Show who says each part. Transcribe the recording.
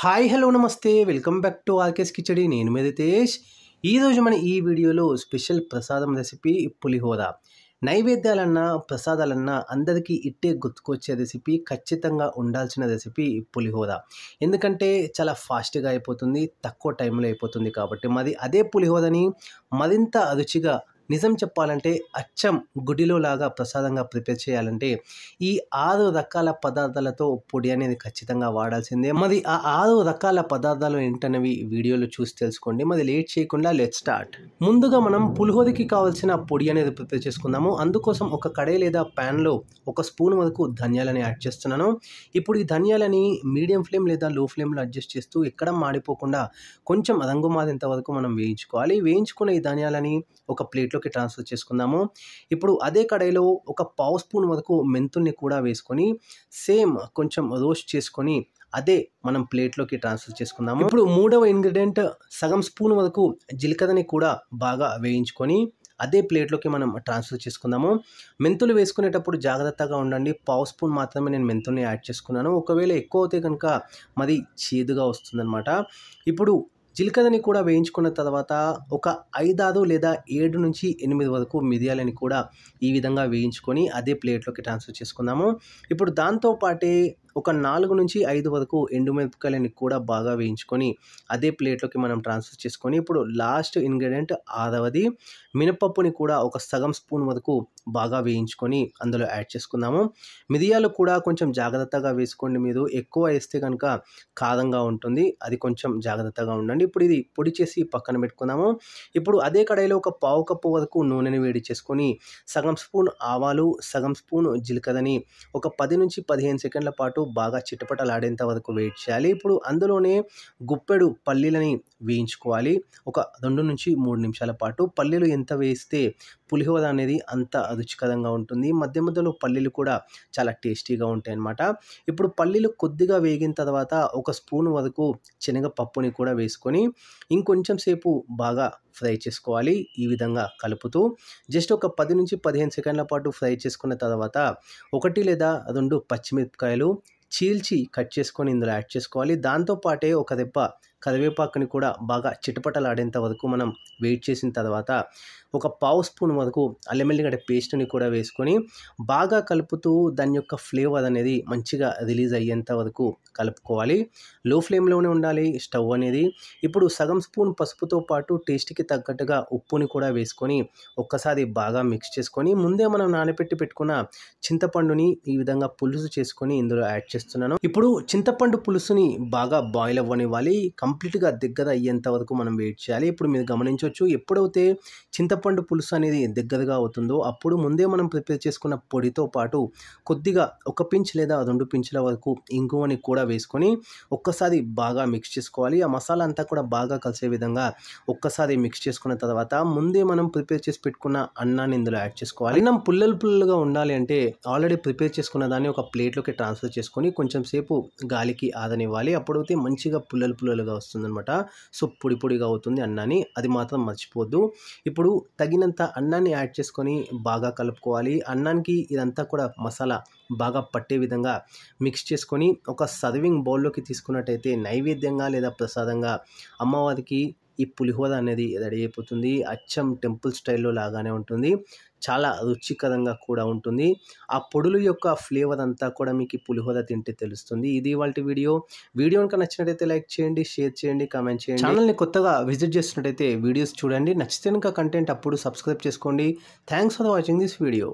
Speaker 1: hi hello నమస్తే welcome back to RK's Khichdi నేను మెదితేష్ ఈరోజు మన ఈ వీడియోలో స్పెషల్ ప్రసాదం రెసిపీ పులిహోర నైవేద్యాలన్నా ప్రసాదాలన్నా అందరికీ ఇట్టే గుర్తుకొచ్చే రెసిపీ ఖచ్చితంగా ఉండాల్సిన రెసిపీ పులిహోర ఎందుకంటే చాలా ఫాస్ట్గా అయిపోతుంది తక్కువ టైంలో అయిపోతుంది కాబట్టి మరి అదే పులిహోరని మరింత రుచిగా నిజం చెప్పాలంటే అచ్చం గుడిలో లాగా ప్రసాదంగా ప్రిపేర్ చేయాలంటే ఈ ఆరు రకాల పదార్థాలతో పొడి అనేది ఖచ్చితంగా వాడాల్సిందే మరి ఆ ఆరు రకాల పదార్థాలు ఏంటనేవి వీడియోలో చూసి తెలుసుకోండి మరి లేట్ చేయకుండా లెట్ స్టార్ట్ ముందుగా మనం పులిహోరకి కావాల్సిన పొడి అనేది ప్రిపేర్ చేసుకుందాము అందుకోసం ఒక కడే లేదా ప్యాన్లో ఒక స్పూన్ వరకు ధనియాలని యాడ్ చేస్తున్నాను ఇప్పుడు ఈ ధనియాలని మీడియం ఫ్లేమ్ లేదా లో ఫ్లేమ్లో అడ్జస్ట్ చేస్తూ ఎక్కడ మాడిపోకుండా కొంచెం రంగు మాదేంత వరకు మనం వేయించుకోవాలి వేయించుకున్న ఈ ధనియాలని ఒక ప్లేట్లో ప్లేట్లోకి ట్రాన్స్ఫర్ చేసుకుందాము ఇప్పుడు అదే కడాయిలో ఒక పావు స్పూన్ వరకు మెంతుల్ని కూడా వేసుకొని సేమ్ కొంచెం రోస్ట్ చేసుకొని అదే మనం ప్లేట్లోకి ట్రాన్స్ఫర్ చేసుకుందాము ఇప్పుడు మూడవ ఇంగ్రీడియంట్ సగం స్పూన్ వరకు జీలకర్రని కూడా బాగా వేయించుకొని అదే ప్లేట్లోకి మనం ట్రాన్స్ఫర్ చేసుకుందాము మెంతులు వేసుకునేటప్పుడు జాగ్రత్తగా ఉండండి పావు స్పూన్ మాత్రమే నేను మెంతుల్ని యాడ్ చేసుకున్నాను ఒకవేళ ఎక్కువ అవుతే కనుక మరి చేదుగా వస్తుందన్నమాట ఇప్పుడు జీలకర్రని కూడా వేయించుకున్న తర్వాత ఒక ఐదారు లేదా ఏడు నుంచి ఎనిమిది వరకు మిరియాలని కూడా ఈ విధంగా వేయించుకొని అదే ప్లేట్లోకి ట్రాన్స్ఫర్ చేసుకుందాము ఇప్పుడు దాంతోపాటే ఒక నాలుగు నుంచి ఐదు వరకు ఎండుమిరపకాయలని కూడా బాగా వేయించుకొని అదే ప్లేట్లోకి మనం ట్రాన్స్ఫర్ చేసుకొని ఇప్పుడు లాస్ట్ ఇంగ్రీడియంట్ ఆరవది మినపప్పుని కూడా ఒక సగం స్పూన్ వరకు బాగా వేయించుకొని అందులో యాడ్ చేసుకుందాము మిరియాలు కూడా కొంచెం జాగ్రత్తగా వేసుకోండి మీరు ఎక్కువ వేస్తే కనుక కారంగా ఉంటుంది అది కొంచెం జాగ్రత్తగా ఉండండి ఇప్పుడు ఇది పొడి చేసి పక్కన పెట్టుకుందాము ఇప్పుడు అదే కడాయిలో ఒక పావు కప్పు వరకు నూనెని వేడి చేసుకొని సగం స్పూన్ ఆవాలు సగం స్పూన్ జీలకర్రని ఒక పది నుంచి పదిహేను సెకండ్ల పాటు పాటు బాగా చిట్టపటలాడేంత వరకు వెయిట్ చేయాలి ఇప్పుడు అందులోనే గుప్పెడు పల్లీలని వేయించుకోవాలి ఒక రెండు నుంచి మూడు నిమిషాల పాటు పల్లీలు ఎంత వేస్తే పులిహోర అనేది అంత రుచికరంగా ఉంటుంది మధ్య మధ్యలో పల్లీలు కూడా చాలా టేస్టీగా ఉంటాయి అనమాట ఇప్పుడు పల్లీలు కొద్దిగా వేగిన తర్వాత ఒక స్పూన్ వరకు శనగపప్పుని కూడా వేసుకొని ఇంకొంచెం సేపు బాగా ఫ్రై చేసుకోవాలి ఈ విధంగా కలుపుతూ జస్ట్ ఒక పది నుంచి పదిహేను సెకండ్ల పాటు ఫ్రై చేసుకున్న తర్వాత ఒకటి లేదా రెండు పచ్చిమిరపకాయలు చీల్చి కట్ చేసుకొని ఇందులో యాడ్ చేసుకోవాలి దాంతోపాటే ఒక రెప్ప కరివేపాకుని కూడా బాగా చిటపటలాడేంత వరకు మనం వెయిట్ చేసిన తర్వాత ఒక పావు స్పూన్ వరకు అల్లం ఎల్లిగడ్డ పేస్ట్ని కూడా వేసుకొని బాగా కలుపుతూ దాని యొక్క ఫ్లేవర్ అనేది మంచిగా రిలీజ్ అయ్యేంత వరకు కలుపుకోవాలి లో ఫ్లేమ్లోనే ఉండాలి స్టవ్ అనేది ఇప్పుడు సగం స్పూన్ పసుపుతో పాటు టేస్ట్కి తగ్గట్టుగా ఉప్పుని కూడా వేసుకొని ఒక్కసారి బాగా మిక్స్ చేసుకొని ముందే మనం నానబెట్టి పెట్టుకున్న చింతపండుని ఈ విధంగా పులుసు చేసుకొని ఇందులో యాడ్ చేస్తున్నాను ఇప్పుడు చింతపండు పులుసుని బాగా బాయిల్ అవ్వనివ్వాలి కంప్లీట్గా దగ్గర అయ్యేంత వరకు మనం వెయిట్ చేయాలి ఇప్పుడు మీరు గమనించవచ్చు ఎప్పుడైతే చింతపండు పులుసు అనేది దగ్గరగా అవుతుందో అప్పుడు ముందే మనం ప్రిపేర్ చేసుకున్న పొడితో పాటు కొద్దిగా ఒక పించ్ లేదా రెండు పించ్ల వరకు ఇంగువని కూడా వేసుకొని ఒక్కసారి బాగా మిక్స్ చేసుకోవాలి ఆ మసాలా అంతా కూడా బాగా కలిసే విధంగా ఒక్కసారి మిక్స్ చేసుకున్న తర్వాత ముందే మనం ప్రిపేర్ చేసి పెట్టుకున్న అన్నాన్ని ఇందులో యాడ్ చేసుకోవాలి అన్నం పుల్లలు పుల్లలుగా ఉండాలి అంటే ఆల్రెడీ ప్రిపేర్ చేసుకున్న దాన్ని ఒక ప్లేట్లోకి ట్రాన్స్ఫర్ చేసుకొని కొంచెం సేపు గాలికి ఆదనివ్వాలి అప్పుడైతే మంచిగా పుల్లలు పుల్లలుగా వస్తుందనమాట సో పొడి పొడిగా అవుతుంది అన్నాన్ని అది మాత్రం మర్చిపోద్దు ఇప్పుడు తగినంత అన్నాన్ని యాడ్ చేసుకొని బాగా కలుపుకోవాలి అన్నానికి ఇదంతా కూడా మసాలా బాగా పట్టే విధంగా మిక్స్ చేసుకొని ఒక సర్వింగ్ బౌల్లోకి తీసుకున్నట్టయితే నైవేద్యంగా లేదా ప్రసాదంగా అమ్మవారికి ఈ పులిహోర అనేది రెడీ అయిపోతుంది అచ్చం టెంపుల్ స్టైల్లో లాగానే ఉంటుంది చాలా రుచికరంగా కూడా ఉంటుంది ఆ పొడుల యొక్క ఫ్లేవర్ అంతా కూడా మీకు పులిహోర తింటే తెలుస్తుంది ఇది వాళ్ళ వీడియో వీడియో కనుక నచ్చినట్టయితే లైక్ చేయండి షేర్ చేయండి కామెంట్ చేయండి ఛానల్ని కొత్తగా విజిట్ చేస్తున్నట్టయితే వీడియోస్ చూడండి నచ్చితే కనుక కంటెంట్ అప్పుడు సబ్స్క్రైబ్ చేసుకోండి thanks for watching this video